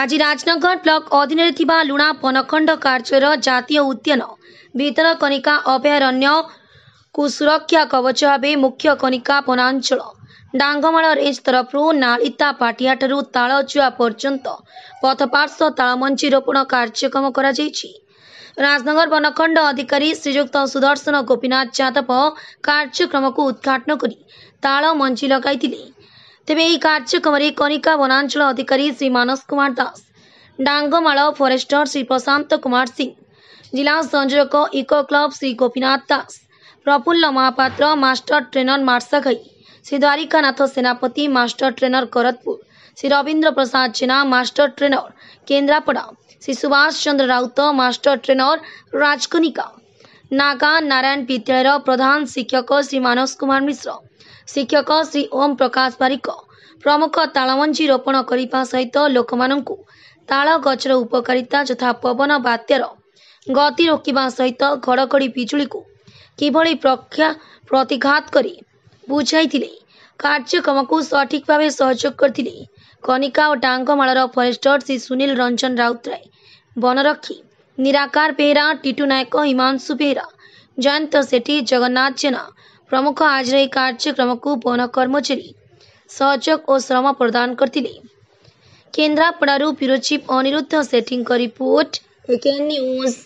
ଆଜି ରାଜନଗର ବ୍ଲକ ଅଧୀନରେ ଥିବା ଲୁଣା ପନଖଣ୍ଡ କାର୍ଯ୍ୟର ଜାତୀୟ ଉଦ୍ୟାନ ଭିତରକନିକା ଅଭୟାରଣ୍ୟକୁ ସୁରକ୍ଷା କବଚ ଭାବେ ମୁଖ୍ୟ କନିକା ବନାଞ୍ଚଳ ଡାଙ୍ଗମାଳ ରେଞ୍ଜ ତରଫରୁ ନାଳିତା ପାଟିଆଠାରୁ ତାଳଚୁଆ ପର୍ଯ୍ୟନ୍ତ ପଥପାର୍ଶ୍ୱ ତାଳମଞ୍ଚି ରୋପଣ କାର୍ଯ୍ୟକ୍ରମ କରାଯାଇଛି ରାଜନଗର ବନଖଣ୍ଡ ଅଧିକାରୀ ଶ୍ରୀଯୁକ୍ତ ସୁଦର୍ଶନ ଗୋପୀନାଥ ଯାଦବ କାର୍ଯ୍ୟକ୍ରମକୁ ଉଦ୍ଘାଟନ କରି ତାଳମଞ୍ଚି ଲଗାଇଥିଲେ ତେବେ ଏହି କାର୍ଯ୍ୟକ୍ରମରେ କନିକା ବନାଞ୍ଚଳ ଅଧିକାରୀ ଶ୍ରୀ ମାନସ କୁମାର ଦାସ ଡାଙ୍ଗମାଳ ଫରେଷ୍ଟର ଶ୍ରୀ ପ୍ରଶାନ୍ତ କୁମାର ସିଂ ଜିଲ୍ଲା ସଂଯୋଜକ eco club Shri Gopinath Das Prafulla Mohapatra master trainer Marshaghai Shri Dwarikanath Senapati master trainer Karatpur Shri Rabindra Prasad Jena master trainer Kendrapara Shri Subhash Chandra Rout master trainer Rajkanika Naga Narayan ବିଦ୍ୟାଳୟର ପ୍ରଧାନ ଶିକ୍ଷକ ଶ୍ରୀ ମାନସ କୁମାର ମିଶ୍ର ଶିକ୍ଷକ ଶ୍ରୀ ଓମ୍ ପ୍ରକାଶ ବାରିକ ପ୍ରମୁଖ ତାଳମଞ୍ଜି ରୋପଣ କରିବା ସହିତ ଲୋକମାନଙ୍କୁ ତାଳ ଗଛର ଉପକାରିତା ଯଥା ପବନ ବାତ୍ୟାର ଗତି ରୋକିବା ସହିତ ଘଡ଼ଘଡ଼ି ପିଜୁଳିକୁ କିଭଳି ପ୍ରକ୍ଷା ପ୍ରତିଘାତ କରି ବୁଝାଇଥିଲେ କାର୍ଯ୍ୟକ୍ରମକୁ ସଠିକ୍ ଭାବେ ସହଯୋଗ କରିଥିଲେ କନିକା ଓ ଡାଙ୍ଗମାଳର ଫରେଷ୍ଟର ଶ୍ରୀ ସୁନୀଲ ରଞ୍ଜନ ରାଉତରାୟ ବନରକ୍ଷୀ निराकार बेहरा टीटू नायक हिमांशु बेहरा ಜಯಂತ ಶೆಟ್ಟಿ ಜಗನ್ನಾಥ ಜನ ಪ್ರಮುಖ ಹಾಜರ ಈ ಕಾರ್ಯಕ್ರಮಕ್ಕೂ ಪೌನ ಕರ್ಮಚಾರಿ ସହଯୋଗ ଓ ଶ୍ରମ ପ୍ରଦାନ କରିଥିଲେ କେନ୍ଦ୍ରାପଡ଼ାରୁ ବ୍ୟୁରୋ ଚିଫ୍ ଅନିରୁଦ୍ଧ ସେଠୀଙ୍କ ରିପୋର୍ଟ ଏକେ ନ୍ୟୁଜ୍